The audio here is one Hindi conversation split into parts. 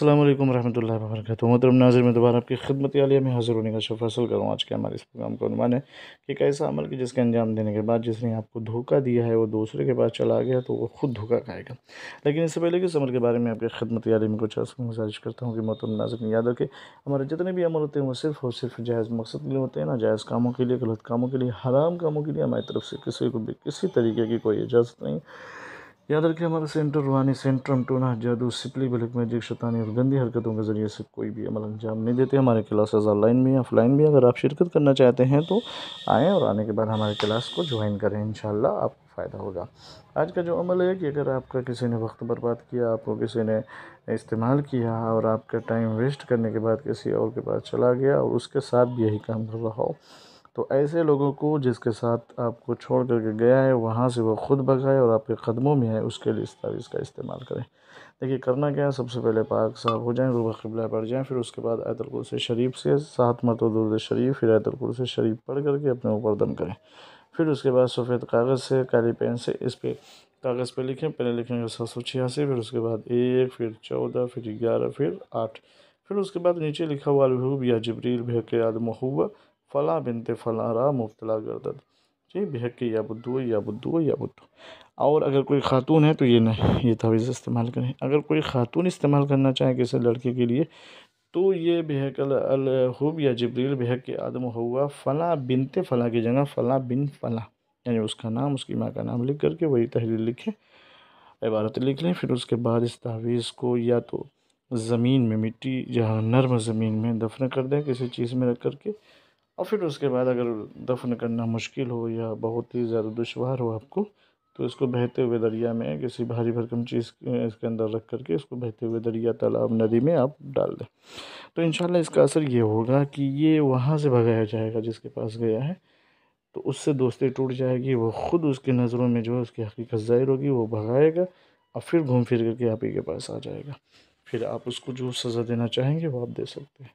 अल्लाम वरहमल वर्क मोहतरम नाजर में दोबारा आपकी खदमत आलिया में हाजिर होने का शफ हासिल करूँ आज के हमारे इस प्रोग्राम का अनुमान है कि एक ऐसा अमल कि जिसके अंजाम देने के बाद जिसने आपको धोखा दिया है वो दूसरे के पास चला गया तो वो खुद धोखा खाएगा लेकिन इससे पहले कि इस अमल के बारे में आपकी खदमत आलिया में कुछ अर्स गुजारिश करता हूँ कि मोहतरम नाजिर याद रखें हमारे जितने भी अमल होते हैं वो सिर्फ और सिर्फ जायज़ मकसद के लिए होते हैं ना जायज़ कामों के लिए गलत कामों के लिए हराम कामों के लिए हमारी तरफ से किसी को भी किसी तरीके की कोई इजाज़त नहीं याद रखें हमारा सेंटर रूहानी सेंट्रम टोना जादू सिपली ब्लैक मैजिक शतानी और गंदी हरकतों के ज़रिए से कोई भी अमल अंजाम नहीं देते हमारे क्लासेज़ ऑनलाइन भी ऑफलाइन भी अगर आप शिरकत करना चाहते हैं तो आएँ और आने के बाद हमारे क्लास को ज्वाइन करें इन आपको फ़ायदा होगा आज का जो अमल है कि अगर आपका किसी ने वक्त बर्बाद किया आपको किसी ने इस्तेमाल किया और आपका टाइम वेस्ट करने के बाद किसी और के पास चला गया और उसके साथ भी यही काम कर रहा हो तो ऐसे लोगों को जिसके साथ आपको छोड़ कर के गया है वहाँ से वो ख़ुद भगाए और आपके क़दमों में है उसके लिए इस तावीज़ का इस्तेमाल करें देखिए करना क्या है सबसे पहले पाक साफ हो जाएँ रूबा कबला पढ़ जाएँ फिर उसके बाद से शरीफ से सात मत दूर शरीफ फिर से शरीफ पढ़ करके अपने ऊपर दम करें फिर उसके बाद सफ़ेद कागज़ से काली पेन से इस पर कागज़ पर लिखें पहले लिखेंगे सात सौ छियासी फिर उसके बाद एक फिर चौदह फिर ग्यारह फिर आठ फिर उसके बाद नीचे लिखा हुआ अलहूब या जबरील के आदम हुआ फ़ला बिनते फ़ला रहा मुबतला गर्दत जी बेहक या बुद्धू या बुद्धू या बुद्धू और अगर कोई खातून है तो ये नहीं ये तवीज़ इस्तेमाल करें अगर कोई खातून इस्तेमाल करना चाहे किसी लड़के के लिए तो ये बेहक अलहूब या जबरील बेहक के आदम हुआ फ़ला बिनते फ़ला की जगह फ़ला बिन फ़ला यानी उसका नाम उसकी माँ का नाम लिख करके वही तहरीर लिखें इबारत लिख लें फिर उसके बाद इस तहवीज़ को या तो ज़मीन में मिट्टी या नर्म ज़मीन में दफन कर दें किसी चीज़ में रख करके और फिर उसके बाद अगर दफन करना मुश्किल हो या बहुत ही ज़्यादा दुशवार हो आपको तो इसको बहते हुए दरिया में किसी भारी भरकम चीज़ इसके अंदर रख करके इसको बहते हुए दरिया तालाब नदी में आप डाल दें तो इन इसका असर ये होगा कि ये वहाँ से भगाया जाएगा जिसके पास गया है तो उससे दोस्ती टूट जाएगी वो ख़ुद उसकी नज़रों में जो है उसकी हकीकत ज़ाहिर होगी वो भगाएगा और फिर घूम फिर करके आप ही के पास आ जाएगा फिर आप उसको जो सज़ा देना चाहेंगे वो आप दे सकते हैं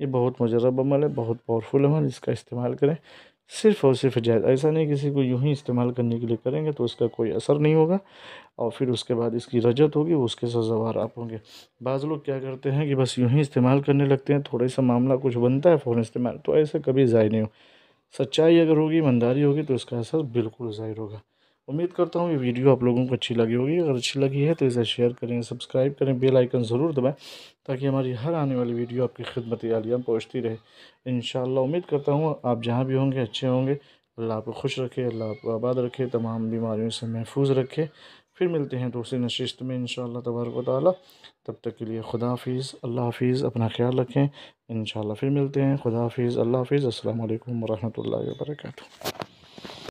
ये बहुत मुजरब अमल है बहुत पावरफुल अमल इसका इस्तेमाल करें सिर्फ़ और सिर्फ जायज़ ऐसा नहीं किसी को यूँ ही इस्तेमाल करने के लिए करेंगे तो उसका कोई असर नहीं होगा और फिर उसके बाद इसकी रजत होगी उसके सजावार आप होंगे बाज़ लोग क्या करते हैं कि बस यूँ ही इस्तेमाल करने लगते हैं थोड़ा सा मामला कुछ बनता है फ़ौर इस्तेमाल तो ऐसे कभी ज़ाय नहीं हो सच्चाई अगर होगी ईमानदारी होगी तो इसका असर बिल्कुल ज़ाहिर होगा उम्मीद करता हूँ ये वीडियो आप लोगों को अच्छी लगी होगी अगर अच्छी लगी है तो इसे शेयर करें सब्सक्राइब करें बेल आइकन ज़रूर दबाएं ताकि हमारी हर आने वाली वीडियो आपकी खिदमत आलिया पहुँचती रहे इन उम्मीद करता हूँ आप जहाँ भी होंगे अच्छे होंगे अल्लाह आपको खुश रखे अल्लाह आपको आबाद रखे तमाम बीमारियों से महफूज रखे फिर मिलते हैं दूसरी नशिस्त में इन तबारक ताली तब तक के लिए खुदा हाफिज़ अल्लाह हाफिज़ अपना ख्याल रखें इन फिर मिलते हैं खुदा हाफिज़ अल्लाह हाफिज़ असल वरहमल वर्का